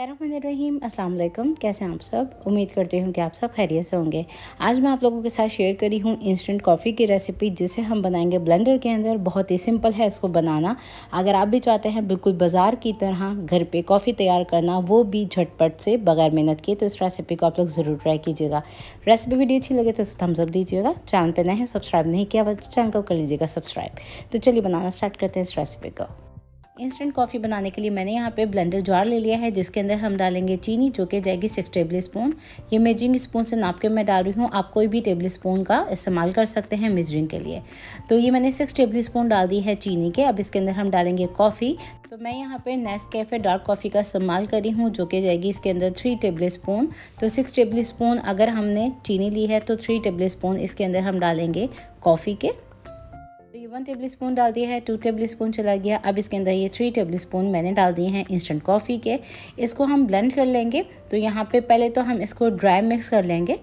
बसमीम अल्लाम कैसे हैं आप सब उम्मीद करती हूँ कि आप सब खैरियत से होंगे आज मैं आप लोगों के साथ शेयर करी हूँ इंस्टेंट कॉफ़ी की रेसिपी जिसे हम बनाएंगे ब्लेंडर के अंदर बहुत ही सिंपल है इसको बनाना अगर आप भी चाहते हैं बिल्कुल बाजार की तरह घर पे कॉफ़ी तैयार करना वो भी झटपट से बगैर मेहनत किए तो इस रेसिपी को आप लोग ज़रूर ट्राई कीजिएगा रेसिपी वीडियो अच्छी लगे तो उसको थम्सअप दीजिएगा चैनल पर नए हैं सब्सक्राइब नहीं किया चैनल तो को कर लीजिएगा सब्सक्राइब तो चलिए बनाना स्टार्ट करते हैं इस रेसिपी को इंस्टेंट कॉफ़ी बनाने के लिए मैंने यहाँ पे ब्लेंडर जार ले लिया है जिसके अंदर हम डालेंगे चीनी जो कि जाएगी सिक्स टेबल स्पून ये मेजरिंग स्पून से नाप के मैं डाल रही हूँ आप कोई भी टेबल स्पून का इस्तेमाल कर सकते हैं मेजरिंग के लिए तो ये मैंने सिक्स टेबल स्पून डाल दी है चीनी के अब इसके अंदर हम डालेंगे कॉफ़ी तो मैं यहाँ पर नेस कैफे डार्क कॉफ़ी का इस्तेमाल करी हूँ जो कि जाएगी इसके अंदर थ्री टेबल स्पून तो सिक्स टेबल स्पून अगर हमने चीनी ली है तो थ्री टेबल स्पून इसके अंदर हम डालेंगे कॉफ़ी के तो ये वन टेबल स्पून डाल दिया है टू टेबल स्पून चला गया अब इसके अंदर ये थ्री टेबल स्पून मैंने डाल दिए हैं इंस्टेंट कॉफ़ी के इसको हम ब्लेंड कर लेंगे तो यहाँ पे पहले तो हम इसको ड्राई मिक्स कर लेंगे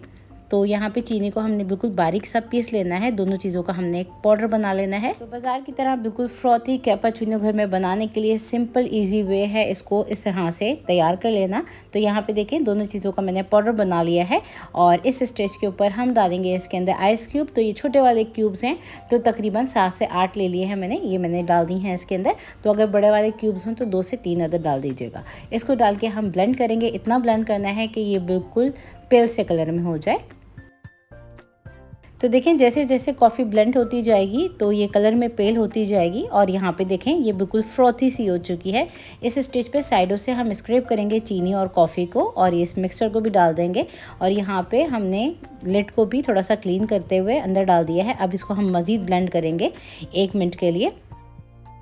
तो यहाँ पे चीनी को हमने बिल्कुल बारीक सा पीस लेना है दोनों चीज़ों का हमने एक पाउडर बना लेना है तो बाज़ार की तरह बिल्कुल फ्रॉथी कैपाचूनो घर में बनाने के लिए सिंपल ईजी वे है इसको इस तरह से तैयार कर लेना तो यहाँ पे देखें दोनों चीज़ों का मैंने पाउडर बना लिया है और इस स्टेज के ऊपर हम डालेंगे इसके अंदर आइस क्यूब तो ये छोटे वाले क्यूब्स हैं तो तकरीबन सात से आठ ले लिए हैं मैंने ये मैंने डाल दी हैं इसके अंदर तो अगर बड़े वाले क्यूब्स हों तो दो से तीन अदर डाल दीजिएगा इसको डाल के हम ब्लेंड करेंगे इतना ब्लेंड करना है कि ये बिल्कुल पेल से कलर में हो जाए तो देखें जैसे जैसे कॉफ़ी ब्लेंड होती जाएगी तो ये कलर में पेल होती जाएगी और यहाँ पे देखें ये बिल्कुल फ़्रोथी सी हो चुकी है इस स्टेज पे साइडों से हम स्क्रेप करेंगे चीनी और कॉफ़ी को और इस मिक्सचर को भी डाल देंगे और यहाँ पे हमने लेट को भी थोड़ा सा क्लीन करते हुए अंदर डाल दिया है अब इसको हम मज़ीद ब्लेंड करेंगे एक मिनट के लिए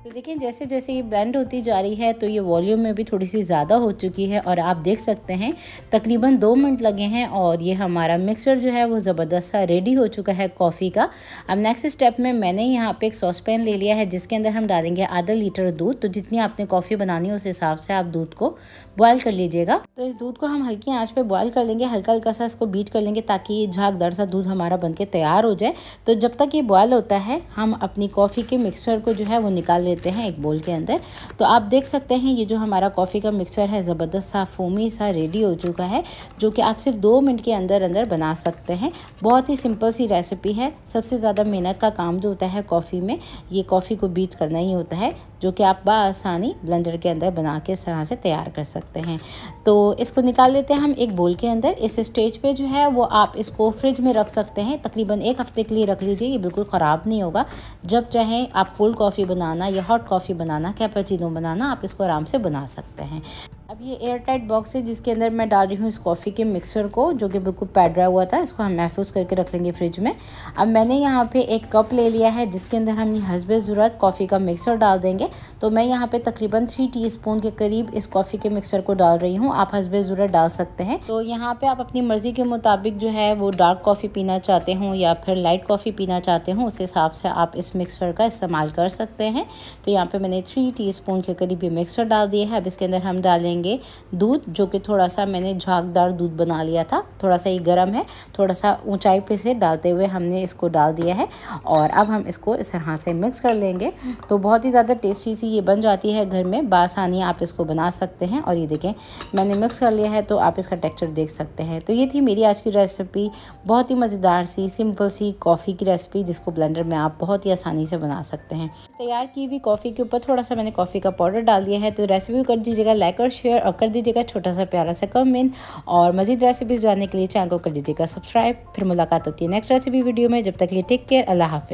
तो देखिए जैसे जैसे ये ब्लेंड होती जा रही है तो ये वॉल्यूम में भी थोड़ी सी ज़्यादा हो चुकी है और आप देख सकते हैं तकरीबन दो मिनट लगे हैं और ये हमारा मिक्सचर जो है वो ज़बरदस्त सा रेडी हो चुका है कॉफ़ी का अब नेक्स्ट स्टेप में मैंने यहाँ पे एक सॉस पैन ले लिया है जिसके अंदर हम डालेंगे आधा लीटर दूध तो जितनी आपने कॉफ़ी बनानी है उस हिसाब से आप दूध को बॉयल कर लीजिएगा तो इस दूध को हम हल्की आँच पर बॉयल कर लेंगे हल्का हल्का सा इसको बीट कर लेंगे ताकि झागदार सा दूध हमारा बन तैयार हो जाए तो जब तक ये बॉयल होता है हम अपनी कॉफ़ी के मिक्सचर को जो है वो निकाल लेते लेते हैं एक बोल के अंदर तो आप देख सकते हैं ये जो हमारा कॉफ़ी का मिक्सचर है ज़बरदस्त सा फोमी सा रेडी हो चुका है जो कि आप सिर्फ दो मिनट के अंदर अंदर बना सकते हैं बहुत ही सिंपल सी रेसिपी है सबसे ज़्यादा मेहनत का काम जो होता है कॉफ़ी में ये कॉफ़ी को बीट करना ही होता है जो कि आप आसानी ब्लेंडर के अंदर बना के इस तरह से तैयार कर सकते हैं तो इसको निकाल लेते हैं हम एक बोल के अंदर इस स्टेज पे जो है वो आप इसको फ्रिज में रख सकते हैं तकरीबन एक हफ़्ते के लिए रख लीजिए ये बिल्कुल ख़राब नहीं होगा जब चाहें आप कोल्ड कॉफ़ी बनाना या हॉट कॉफ़ी बनाना कैपेचिनो बनाना आप इसको आराम से बना सकते हैं अब ये एयर टाइट बॉक्स है जिसके अंदर मैं डाल रही हूँ इस कॉफ़ी के मिक्सर को जो कि बिल्कुल पैडरा हुआ था इसको हम महफूज करके रख लेंगे फ्रिज में अब मैंने यहाँ पे एक कप ले लिया है जिसके अंदर हम हसब ज़रूरत कॉफ़ी का मिक्सर डाल देंगे तो मैं यहाँ पे तकरीबन थ्री टीस्पून के करीब इस कॉफ़ी के मिक्सर को डाल रही हूँ आप हसब ज़रूरत डाल सकते हैं तो यहाँ पर आप अपनी मर्ज़ी के मुताबिक जो है वो डार्क कॉफ़ी पीना चाहते हों या फिर लाइट कॉफ़ी पीना चाहते हों उस हिसाब से आप इस मिक्सर का इस्तेमाल कर सकते हैं तो यहाँ पर मैंने थ्री टी के करीब ये मिक्सर डाल दिया है अब इसके अंदर हम डालेंगे लेंगे दूध जो कि थोड़ा सा मैंने झागदार दूध बना लिया था थोड़ा सा ये गर्म है थोड़ा सा ऊंचाई पे से डालते हुए हमने इसको डाल दिया है और अब हम इसको इस तरह से मिक्स कर लेंगे तो बहुत ही ज़्यादा टेस्टी सी ये बन जाती है घर में बासानी आप इसको बना सकते हैं और ये देखें मैंने मिक्स कर लिया है तो आप इसका टेक्स्चर देख सकते हैं तो ये थी मेरी आज की रेसिपी बहुत ही मज़ेदार सी सिंपल सी कॉफ़ी की रेसिपी जिसको ब्लेंडर में आप बहुत ही आसानी से बना सकते हैं तैयार की हुई कॉफ़ी के ऊपर थोड़ा सा मैंने कॉफ़ी का पाउडर डाल दिया है तो रेसिपी कर दीजिएगा लाइक और शेयर शेयर और कर दीजिएगा छोटा सा प्यारा सा कमेंट और मजीद रेसिपीज़ जानने के लिए चैनल को कर दीजिएगा सब्सक्राइब फिर मुलाकात होती है नेक्स्ट रेसिपी वीडियो में जब तक लिए टेक केयर अल्लाह हाफि